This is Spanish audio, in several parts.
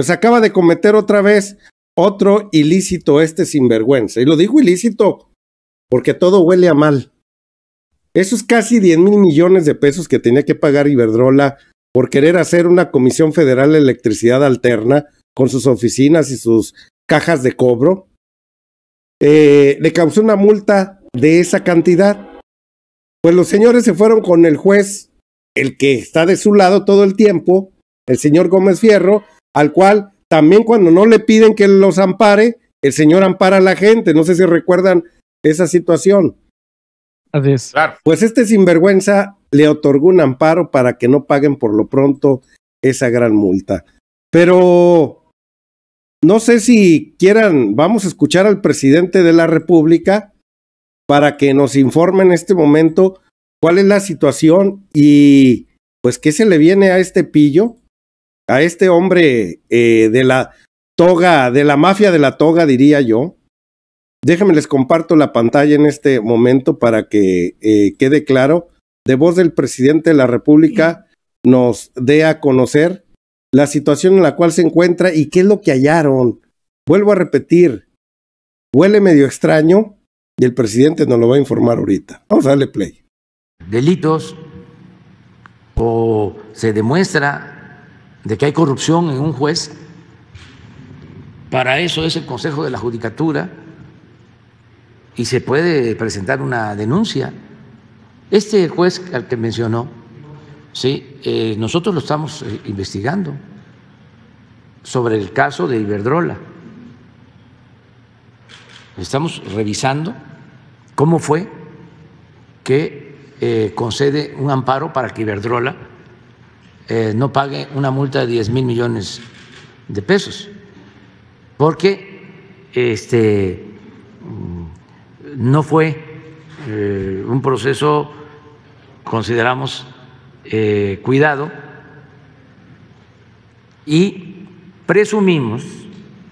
pues acaba de cometer otra vez otro ilícito este sinvergüenza. Y lo digo ilícito porque todo huele a mal. Esos casi 10 mil millones de pesos que tenía que pagar Iberdrola por querer hacer una Comisión Federal de Electricidad Alterna con sus oficinas y sus cajas de cobro, eh, le causó una multa de esa cantidad. Pues los señores se fueron con el juez, el que está de su lado todo el tiempo, el señor Gómez Fierro, al cual también cuando no le piden que los ampare, el Señor ampara a la gente. No sé si recuerdan esa situación. Pues este sinvergüenza le otorgó un amparo para que no paguen por lo pronto esa gran multa. Pero no sé si quieran, vamos a escuchar al presidente de la República para que nos informe en este momento cuál es la situación y pues qué se le viene a este pillo a este hombre eh, de la toga, de la mafia de la toga, diría yo. Déjenme les comparto la pantalla en este momento para que eh, quede claro. De voz del presidente de la República nos dé a conocer la situación en la cual se encuentra y qué es lo que hallaron. Vuelvo a repetir, huele medio extraño y el presidente nos lo va a informar ahorita. Vamos a darle play. Delitos o se demuestra de que hay corrupción en un juez. Para eso es el Consejo de la Judicatura y se puede presentar una denuncia. Este juez al que mencionó, sí, eh, nosotros lo estamos eh, investigando sobre el caso de Iberdrola. Estamos revisando cómo fue que eh, concede un amparo para que Iberdrola eh, no pague una multa de 10 mil millones de pesos, porque este, mm, no fue eh, un proceso, consideramos, eh, cuidado y presumimos,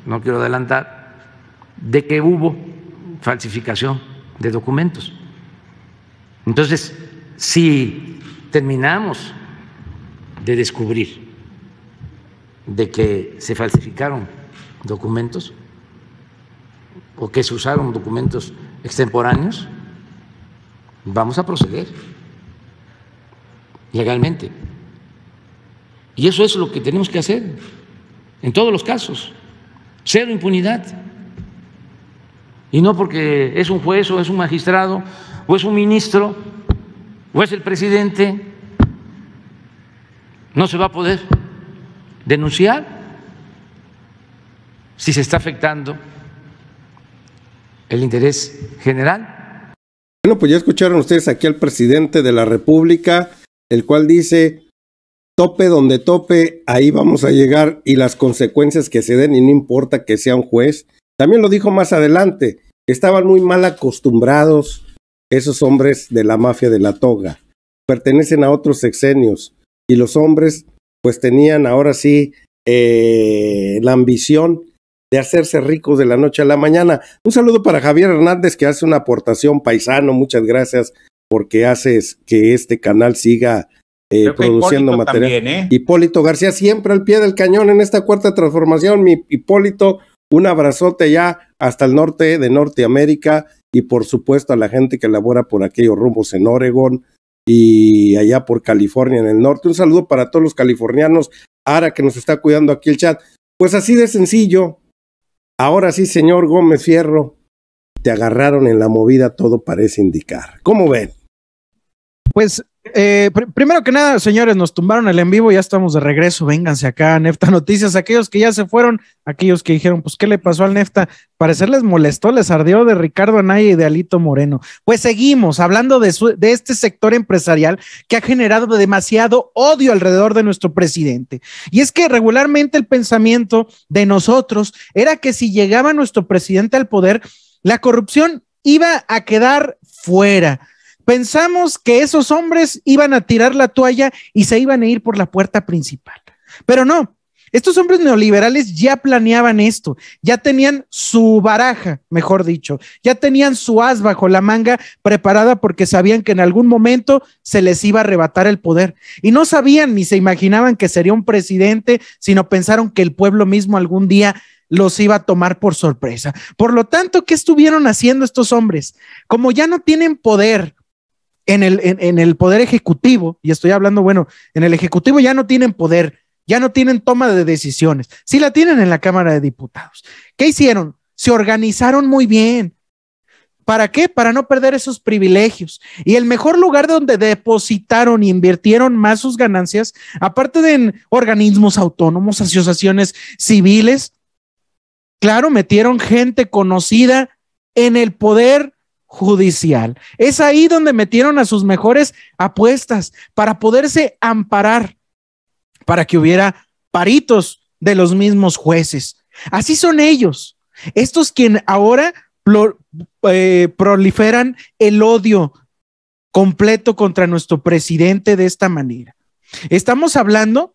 no quiero adelantar, de que hubo falsificación de documentos. Entonces, si terminamos de descubrir de que se falsificaron documentos o que se usaron documentos extemporáneos, vamos a proceder legalmente. Y eso es lo que tenemos que hacer en todos los casos. Cero impunidad. Y no porque es un juez o es un magistrado o es un ministro o es el presidente no se va a poder denunciar si se está afectando el interés general. Bueno, pues ya escucharon ustedes aquí al presidente de la República, el cual dice, tope donde tope, ahí vamos a llegar y las consecuencias que se den, y no importa que sea un juez. También lo dijo más adelante, estaban muy mal acostumbrados esos hombres de la mafia de la toga, pertenecen a otros sexenios, y los hombres pues tenían ahora sí eh, la ambición de hacerse ricos de la noche a la mañana. Un saludo para Javier Hernández que hace una aportación paisano, muchas gracias porque haces que este canal siga eh, produciendo material. ¿eh? Hipólito García siempre al pie del cañón en esta cuarta transformación, mi Hipólito, un abrazote ya hasta el norte de Norteamérica y por supuesto a la gente que labora por aquellos rumbos en Oregón y allá por California en el norte. Un saludo para todos los californianos. ahora que nos está cuidando aquí el chat. Pues así de sencillo. Ahora sí, señor Gómez Fierro, te agarraron en la movida, todo parece indicar. ¿Cómo ven? Pues eh, primero que nada, señores, nos tumbaron el en vivo, ya estamos de regreso. Vénganse acá Nefta Noticias. Aquellos que ya se fueron, aquellos que dijeron, pues, ¿qué le pasó al Nefta? Parecer les molestó, les ardió de Ricardo Anaya y de Alito Moreno. Pues seguimos hablando de, de este sector empresarial que ha generado demasiado odio alrededor de nuestro presidente. Y es que regularmente el pensamiento de nosotros era que si llegaba nuestro presidente al poder, la corrupción iba a quedar fuera pensamos que esos hombres iban a tirar la toalla y se iban a ir por la puerta principal. Pero no, estos hombres neoliberales ya planeaban esto, ya tenían su baraja, mejor dicho, ya tenían su as bajo la manga preparada porque sabían que en algún momento se les iba a arrebatar el poder. Y no sabían ni se imaginaban que sería un presidente, sino pensaron que el pueblo mismo algún día los iba a tomar por sorpresa. Por lo tanto, ¿qué estuvieron haciendo estos hombres? Como ya no tienen poder, en el, en, el poder ejecutivo, y estoy hablando, bueno, en el ejecutivo ya no tienen poder, ya no tienen toma de decisiones, sí la tienen en la Cámara de Diputados. ¿Qué hicieron? Se organizaron muy bien. ¿Para qué? Para no perder esos privilegios. Y el mejor lugar donde depositaron e invirtieron más sus ganancias, aparte de en organismos autónomos, asociaciones civiles, claro, metieron gente conocida en el poder judicial. Es ahí donde metieron a sus mejores apuestas para poderse amparar, para que hubiera paritos de los mismos jueces. Así son ellos, estos quienes ahora eh, proliferan el odio completo contra nuestro presidente de esta manera. Estamos hablando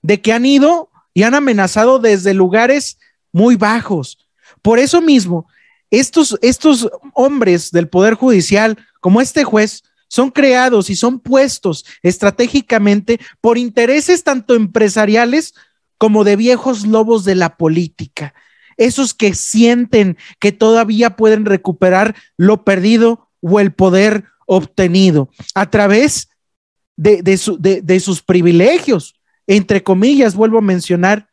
de que han ido y han amenazado desde lugares muy bajos. Por eso mismo estos, estos hombres del Poder Judicial, como este juez, son creados y son puestos estratégicamente por intereses tanto empresariales como de viejos lobos de la política, esos que sienten que todavía pueden recuperar lo perdido o el poder obtenido a través de, de, de sus privilegios, entre comillas, vuelvo a mencionar,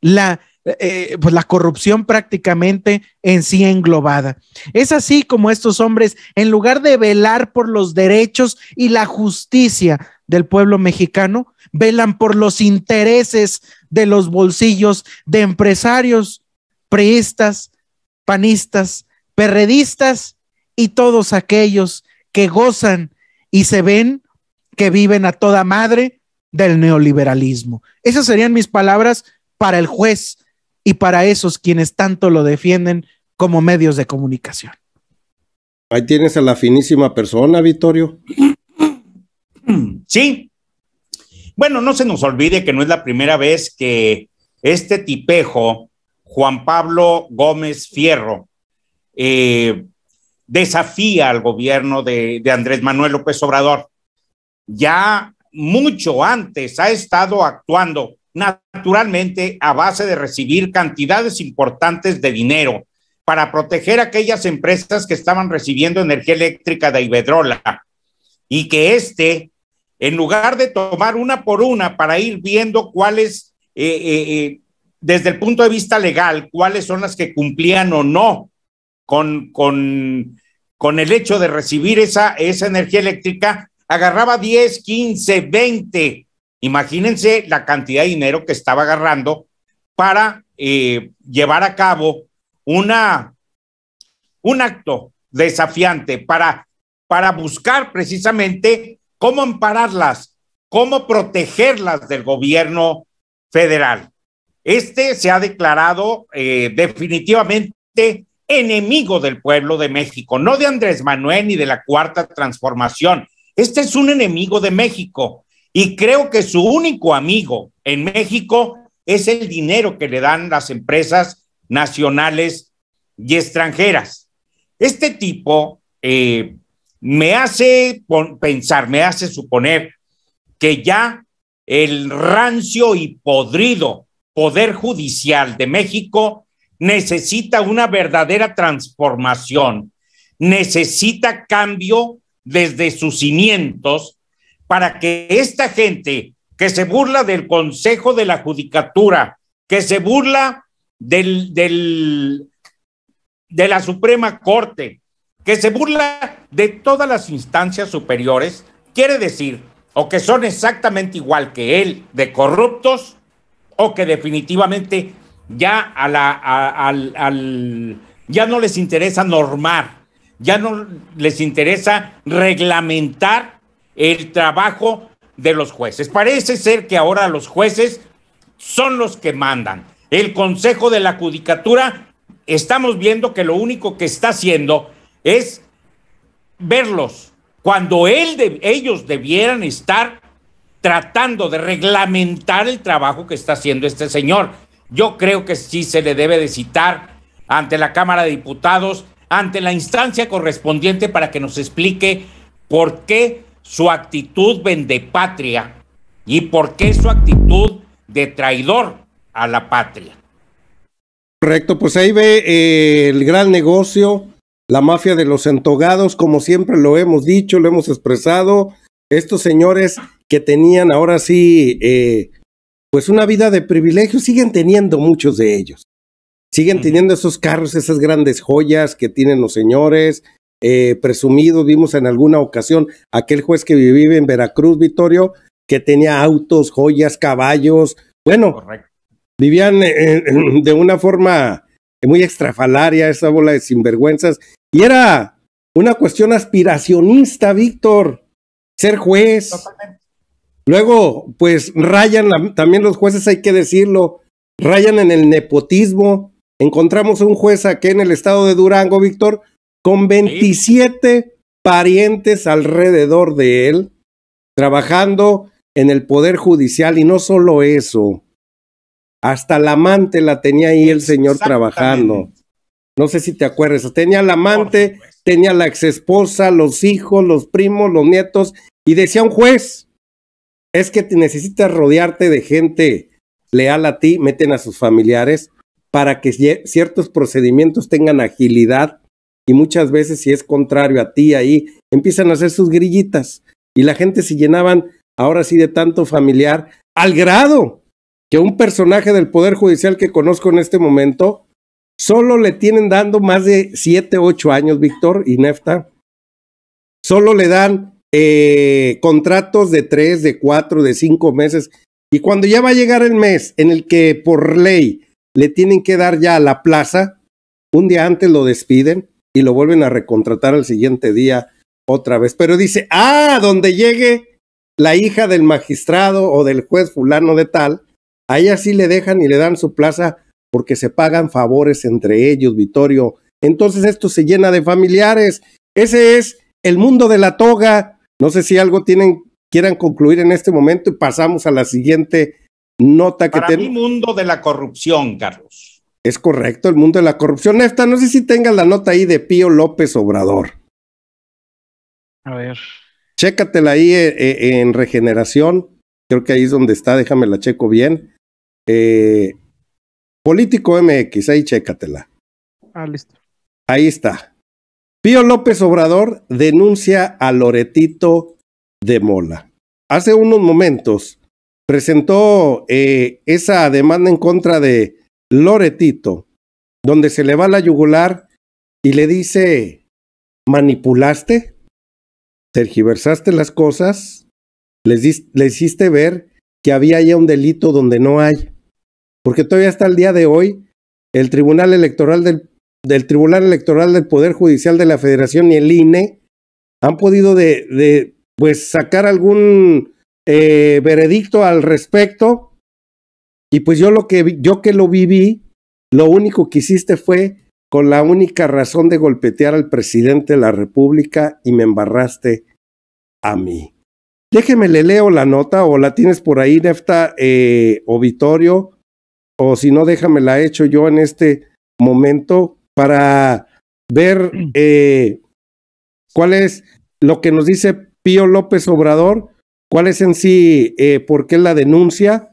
la eh, pues la corrupción prácticamente en sí englobada. Es así como estos hombres, en lugar de velar por los derechos y la justicia del pueblo mexicano, velan por los intereses de los bolsillos de empresarios, priistas, panistas, perredistas y todos aquellos que gozan y se ven que viven a toda madre del neoliberalismo. Esas serían mis palabras para el juez y para esos quienes tanto lo defienden como medios de comunicación. Ahí tienes a la finísima persona, Vittorio. Sí. Bueno, no se nos olvide que no es la primera vez que este tipejo, Juan Pablo Gómez Fierro, eh, desafía al gobierno de Andrés Manuel López Obrador. Ya mucho antes ha estado actuando naturalmente a base de recibir cantidades importantes de dinero para proteger aquellas empresas que estaban recibiendo energía eléctrica de Iberdrola y que éste, en lugar de tomar una por una para ir viendo cuáles, eh, eh, eh, desde el punto de vista legal, cuáles son las que cumplían o no con, con, el hecho de recibir esa, esa energía eléctrica, agarraba 10, 15, 20 Imagínense la cantidad de dinero que estaba agarrando para eh, llevar a cabo una, un acto desafiante para, para buscar precisamente cómo ampararlas, cómo protegerlas del gobierno federal. Este se ha declarado eh, definitivamente enemigo del pueblo de México, no de Andrés Manuel ni de la Cuarta Transformación. Este es un enemigo de México y creo que su único amigo en México es el dinero que le dan las empresas nacionales y extranjeras. Este tipo eh, me hace pensar, me hace suponer que ya el rancio y podrido Poder Judicial de México necesita una verdadera transformación, necesita cambio desde sus cimientos para que esta gente que se burla del Consejo de la Judicatura, que se burla del, del, de la Suprema Corte, que se burla de todas las instancias superiores, quiere decir o que son exactamente igual que él de corruptos o que definitivamente ya a la al, al, ya no les interesa normar, ya no les interesa reglamentar el trabajo de los jueces. Parece ser que ahora los jueces son los que mandan. El Consejo de la Judicatura, estamos viendo que lo único que está haciendo es verlos cuando él de, ellos debieran estar tratando de reglamentar el trabajo que está haciendo este señor. Yo creo que sí se le debe de citar ante la Cámara de Diputados, ante la instancia correspondiente para que nos explique por qué su actitud patria y por qué su actitud de traidor a la patria. Correcto, pues ahí ve eh, el gran negocio, la mafia de los entogados, como siempre lo hemos dicho, lo hemos expresado, estos señores que tenían ahora sí, eh, pues una vida de privilegio, siguen teniendo muchos de ellos, siguen teniendo esos carros, esas grandes joyas que tienen los señores, eh, presumido, vimos en alguna ocasión aquel juez que vivía en Veracruz, Vitorio, que tenía autos, joyas, caballos. Bueno, vivían eh, eh, de una forma muy extrafalaria esa bola de sinvergüenzas. Y era una cuestión aspiracionista, Víctor, ser juez. Luego, pues rayan, también los jueces hay que decirlo, rayan en el nepotismo. Encontramos un juez aquí en el estado de Durango, Víctor, con 27 parientes alrededor de él, trabajando en el Poder Judicial y no solo eso, hasta la amante la tenía ahí el señor trabajando. No sé si te acuerdas, tenía la amante, tenía la exesposa, los hijos, los primos, los nietos, y decía un juez, es que te necesitas rodearte de gente leal a ti, meten a sus familiares para que ciertos procedimientos tengan agilidad y muchas veces si es contrario a ti ahí, empiezan a hacer sus grillitas y la gente se llenaban ahora sí de tanto familiar al grado que un personaje del Poder Judicial que conozco en este momento, solo le tienen dando más de 7, 8 años, Víctor y Nefta, solo le dan eh, contratos de 3, de 4, de 5 meses. Y cuando ya va a llegar el mes en el que por ley le tienen que dar ya la plaza, un día antes lo despiden, y lo vuelven a recontratar al siguiente día otra vez. Pero dice, ah, donde llegue la hija del magistrado o del juez fulano de tal, ahí así le dejan y le dan su plaza porque se pagan favores entre ellos, Vitorio Entonces esto se llena de familiares. Ese es el mundo de la toga. No sé si algo tienen, quieran concluir en este momento y pasamos a la siguiente nota que tenemos. mundo de la corrupción, Carlos. Es correcto, el mundo de la corrupción. Nefta, no sé si tengas la nota ahí de Pío López Obrador. A ver. Chécatela ahí eh, eh, en regeneración. Creo que ahí es donde está, déjame la checo bien. Eh, Político MX, ahí chécatela. Ah, listo. Ahí está. Pío López Obrador denuncia a Loretito de Mola. Hace unos momentos presentó esa demanda en contra de Loretito, donde se le va la yugular y le dice, manipulaste, tergiversaste las cosas, le hiciste ver que había ya un delito donde no hay. Porque todavía hasta el día de hoy, el Tribunal Electoral del, Tribunal Electoral del Poder Judicial de la Federación y el INE han podido de, pues sacar algún eh, veredicto al respecto y pues yo lo que yo que lo viví, lo único que hiciste fue con la única razón de golpetear al presidente de la República y me embarraste a mí. Déjeme, le leo la nota o la tienes por ahí, Nefta, eh, Vitorio o si no, déjame la hecho yo en este momento para ver eh, cuál es lo que nos dice Pío López Obrador, cuál es en sí, eh, por qué la denuncia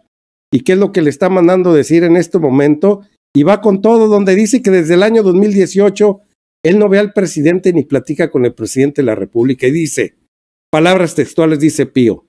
y qué es lo que le está mandando decir en este momento. Y va con todo, donde dice que desde el año 2018 él no ve al presidente ni platica con el presidente de la República y dice, palabras textuales, dice Pío,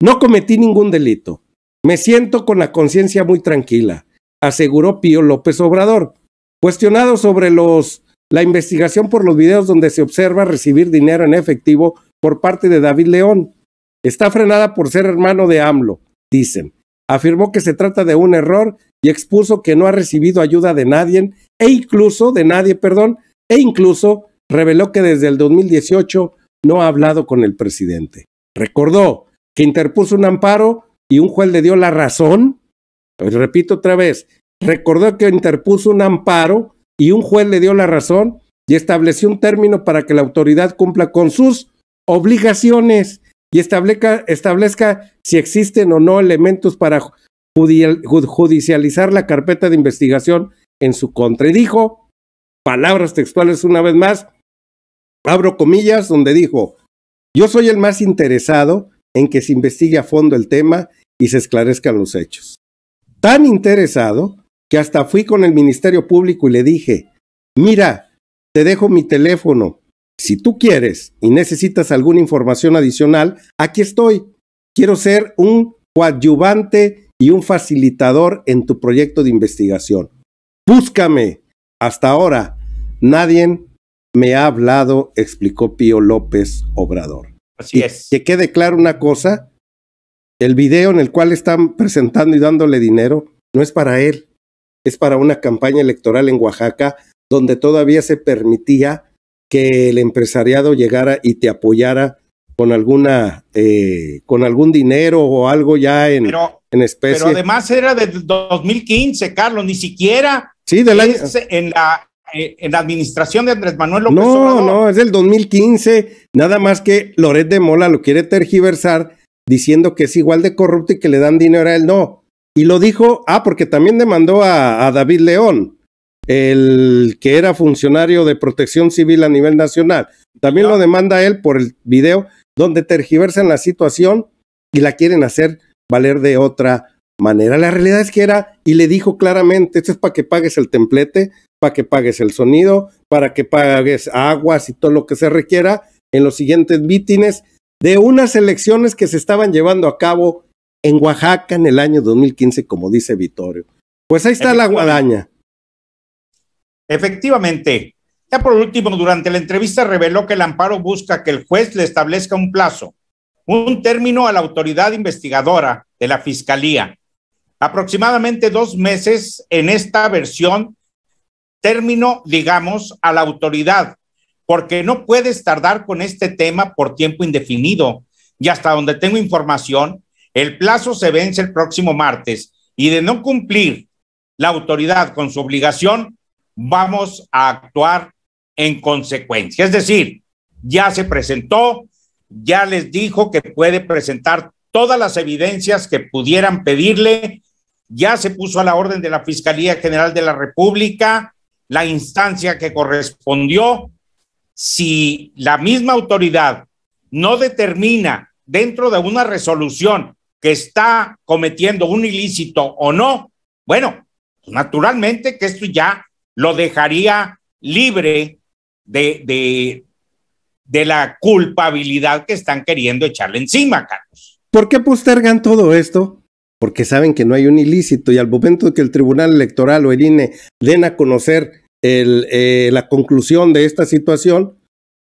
no cometí ningún delito. Me siento con la conciencia muy tranquila, aseguró Pío López Obrador. Cuestionado sobre los, la investigación por los videos donde se observa recibir dinero en efectivo por parte de David León. Está frenada por ser hermano de AMLO, dicen afirmó que se trata de un error y expuso que no ha recibido ayuda de nadie e incluso de nadie, perdón, e incluso reveló que desde el 2018 no ha hablado con el presidente. Recordó que interpuso un amparo y un juez le dio la razón. Pues, repito otra vez, recordó que interpuso un amparo y un juez le dio la razón y estableció un término para que la autoridad cumpla con sus obligaciones y establezca, si existen o no elementos para judicializar la carpeta de investigación en su contra. Y dijo, palabras textuales una vez más, abro comillas, donde dijo, yo soy el más interesado en que se investigue a fondo el tema y se esclarezcan los hechos. Tan interesado que hasta fui con el Ministerio Público y le dije, mira, te dejo mi teléfono, si tú quieres y necesitas alguna información adicional, aquí estoy. Quiero ser un coadyuvante y un facilitador en tu proyecto de investigación. Búscame. Hasta ahora, nadie me ha hablado, explicó Pío López Obrador. Así es. Que quede claro una cosa, el video en el cual están presentando y dándole dinero no es para él, es para una campaña electoral en Oaxaca donde todavía se permitía que el empresariado llegara y te apoyara con alguna eh, con algún dinero o algo ya en, en especie. Pero además era del 2015, Carlos, ni siquiera sí, del en la eh, en la administración de Andrés Manuel López no, Obrador. No, es del 2015, nada más que Loret de Mola lo quiere tergiversar diciendo que es igual de corrupto y que le dan dinero a él, no. Y lo dijo, ah, porque también demandó a, a David León el que era funcionario de protección civil a nivel nacional. También lo demanda él por el video donde tergiversan la situación y la quieren hacer valer de otra manera. La realidad es que era, y le dijo claramente, esto es para que pagues el templete, para que pagues el sonido, para que pagues aguas y todo lo que se requiera en los siguientes vítines de unas elecciones que se estaban llevando a cabo en Oaxaca en el año 2015, como dice Vitorio Pues ahí está la guadaña. Efectivamente, ya por último, durante la entrevista reveló que el amparo busca que el juez le establezca un plazo, un término a la autoridad investigadora de la Fiscalía. Aproximadamente dos meses en esta versión, término, digamos, a la autoridad, porque no puedes tardar con este tema por tiempo indefinido. Y hasta donde tengo información, el plazo se vence el próximo martes y de no cumplir la autoridad con su obligación, vamos a actuar en consecuencia. Es decir, ya se presentó, ya les dijo que puede presentar todas las evidencias que pudieran pedirle, ya se puso a la orden de la Fiscalía General de la República la instancia que correspondió. Si la misma autoridad no determina dentro de una resolución que está cometiendo un ilícito o no, bueno, pues, naturalmente que esto ya lo dejaría libre de, de, de la culpabilidad que están queriendo echarle encima, Carlos. ¿Por qué postergan todo esto? Porque saben que no hay un ilícito y al momento que el Tribunal Electoral o el INE den a conocer el, eh, la conclusión de esta situación,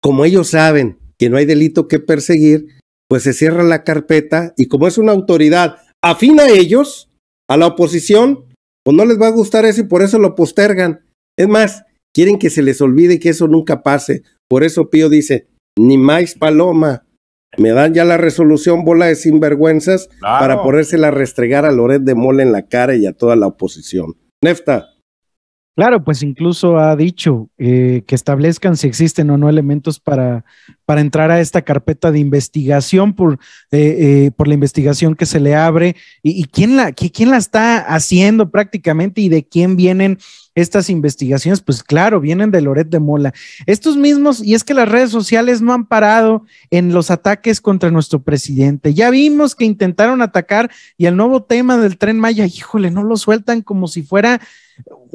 como ellos saben que no hay delito que perseguir, pues se cierra la carpeta y como es una autoridad afina a ellos, a la oposición, pues no les va a gustar eso y por eso lo postergan. Es más, quieren que se les olvide que eso nunca pase. Por eso Pío dice, ni más paloma. Me dan ya la resolución, bola de sinvergüenzas, para ponérsela a restregar a Loret de Mola en la cara y a toda la oposición. Nefta. Claro, pues incluso ha dicho eh, que establezcan si existen o no elementos para, para entrar a esta carpeta de investigación por, eh, eh, por la investigación que se le abre y, quién, la, quién la está haciendo prácticamente y de quién vienen estas investigaciones. Pues claro, vienen de Loret de Mola. Estos mismos, y es que las redes sociales no han parado en los ataques contra nuestro presidente. Ya vimos que intentaron atacar y el nuevo tema del tren Maya, híjole, no lo sueltan como si fuera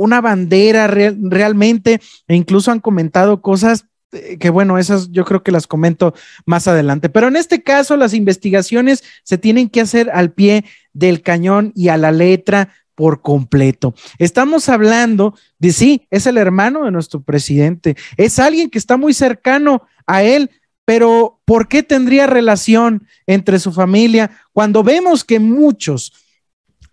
una bandera realmente, e incluso han comentado cosas eh, que bueno, esas yo creo que las comento más adelante. Pero en este caso, las investigaciones se tienen que hacer al pie del cañón y a la letra por completo. Estamos hablando de sí, es el hermano de nuestro presidente, es alguien que está muy cercano a él, pero ¿por qué tendría relación entre su familia cuando vemos que muchos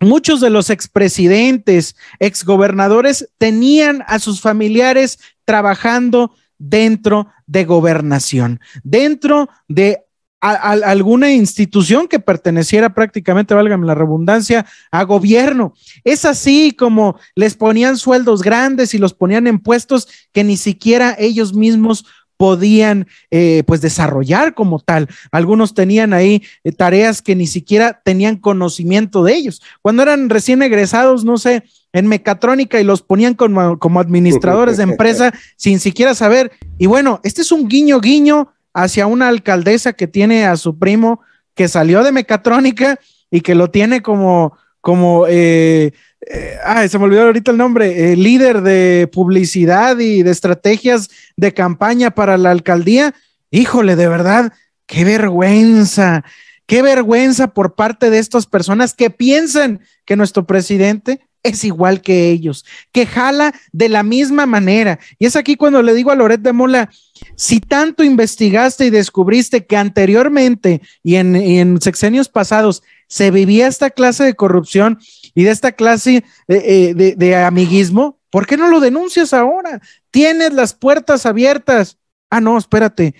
Muchos de los expresidentes, exgobernadores, tenían a sus familiares trabajando dentro de gobernación, dentro de alguna institución que perteneciera prácticamente, válgame la redundancia, a gobierno. Es así como les ponían sueldos grandes y los ponían en puestos que ni siquiera ellos mismos podían eh, pues desarrollar como tal. Algunos tenían ahí eh, tareas que ni siquiera tenían conocimiento de ellos. Cuando eran recién egresados, no sé, en mecatrónica y los ponían como, como administradores de empresa sin siquiera saber. Y bueno, este es un guiño guiño hacia una alcaldesa que tiene a su primo que salió de mecatrónica y que lo tiene como como, ah, se me olvidó ahorita el nombre, el eh, líder de publicidad y de estrategias de campaña para la alcaldía. Híjole, de verdad, qué vergüenza, qué vergüenza por parte de estas personas que piensan que nuestro presidente es igual que ellos, que jala de la misma manera. Y es aquí cuando le digo a Loret de Mola, si tanto investigaste y descubriste que anteriormente y en sexenios pasados se vivía esta clase de corrupción y de esta clase eh, eh, de, amiguismo, ¿por qué no lo denuncias ahora? Tienes las puertas abiertas. Ah, no, espérate,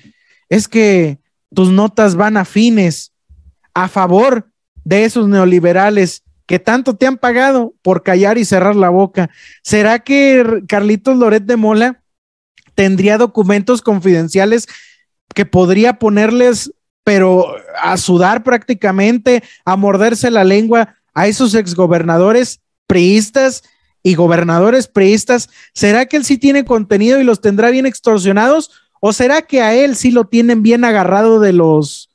es que tus notas van afines a favor de esos neoliberales que tanto te han pagado por callar y cerrar la boca. ¿Será que Carlitos Loret de Mola tendría documentos confidenciales que podría ponerles pero a sudar prácticamente, a morderse la lengua a esos exgobernadores priistas y gobernadores priistas. ¿Será que él sí tiene contenido y los tendrá bien extorsionados? ¿O será que a él sí lo tienen bien agarrado de los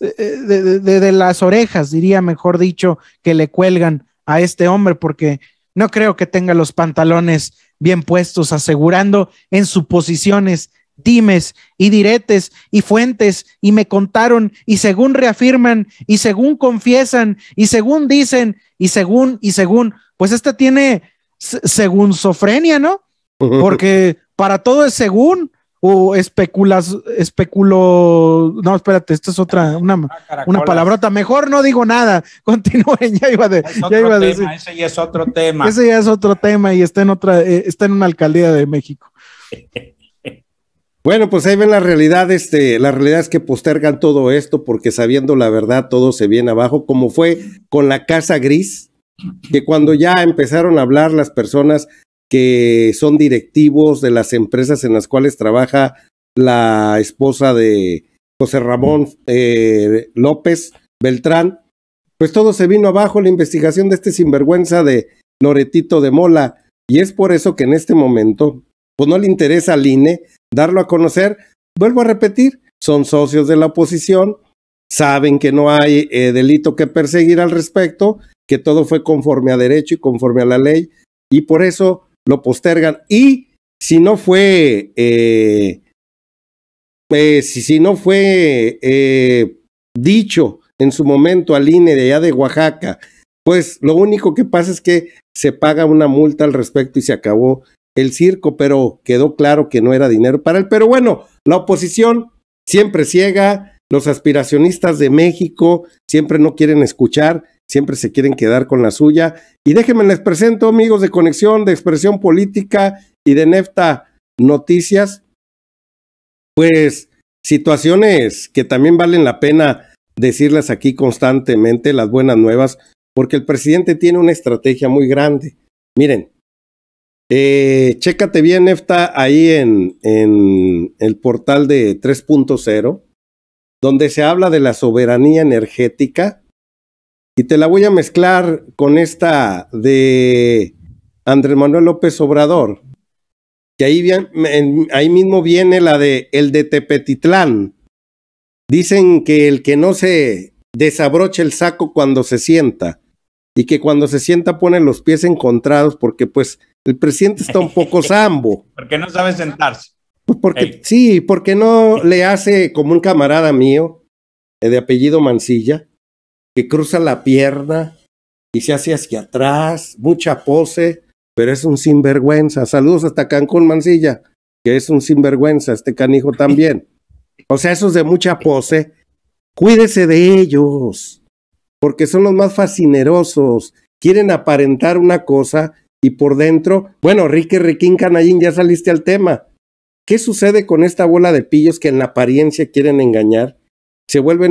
eh, eh, de, las orejas, diría mejor dicho, que le cuelgan a este hombre? Porque no creo que tenga los pantalones bien puestos, asegurando en posiciones dimes y diretes y fuentes y me contaron y según reafirman y según confiesan y según dicen y según y según, pues este tiene según sofrenia, ¿no? Porque para todo es según o especulas, especulo, no, espérate, esta es otra, una, ah, una palabrota, mejor no digo nada, continúen, ya iba, de, Ese ya es otro tema. Ese ya es otro tema y está en otra, eh, está en una alcaldía de México. Bueno, pues ahí ven la realidad, este, la realidad es que postergan todo esto porque sabiendo la verdad todo se viene abajo, como fue con la Casa Gris, que cuando ya empezaron a hablar las personas que son directivos de las empresas en las cuales trabaja la esposa de José Ramón eh, López Beltrán, pues todo se vino abajo la investigación de este sinvergüenza de Loretito de Mola, y es por eso que en este momento, pues no le interesa al INE, darlo a conocer. Vuelvo a repetir, son socios de la oposición, saben que no hay eh, delito que perseguir al respecto, que todo fue conforme a derecho y conforme a la ley, y por eso lo postergan. Y si no fue, eh, si, pues, si, no fue eh, dicho en su momento al INE de allá de Oaxaca, pues lo único que pasa es que se paga una multa al respecto y se acabó el circo, pero quedó claro que no era dinero para él. Pero bueno, la oposición siempre ciega, los aspiracionistas de México siempre no quieren escuchar, siempre se quieren quedar con la suya. Y déjenme les presento, amigos de Conexión, de Expresión Política y de Nefta Noticias, pues situaciones que también valen la pena decirles aquí constantemente, las buenas nuevas, porque el presidente tiene una estrategia muy grande. Miren, eh, chécate bien, Nefta, ahí en, el portal de 3.0, donde se habla de la soberanía energética. Y te la voy a mezclar con esta de Andrés Manuel López Obrador, que ahí, ahí mismo viene la de el de Tepetitlán. Dicen que el que no se desabroche el saco cuando se sienta y que cuando se sienta pone los pies encontrados porque pues el presidente está un poco zambo. Porque no sabe sentarse. Pues porque, sí, porque no le hace como un camarada mío, eh, de apellido Mancilla, que cruza la pierna y se hace hacia atrás, mucha pose, pero es un sinvergüenza. Saludos hasta Cancún, Mancilla, que es un sinvergüenza, este canijo también. O sea, esos de mucha pose, cuídese de ellos, porque son los más fascinerosos. Quieren aparentar una cosa y por dentro, bueno, Ricky Riquín Canayín, ya saliste al tema. ¿Qué sucede con esta bola de pillos que en la apariencia quieren engañar? Se vuelven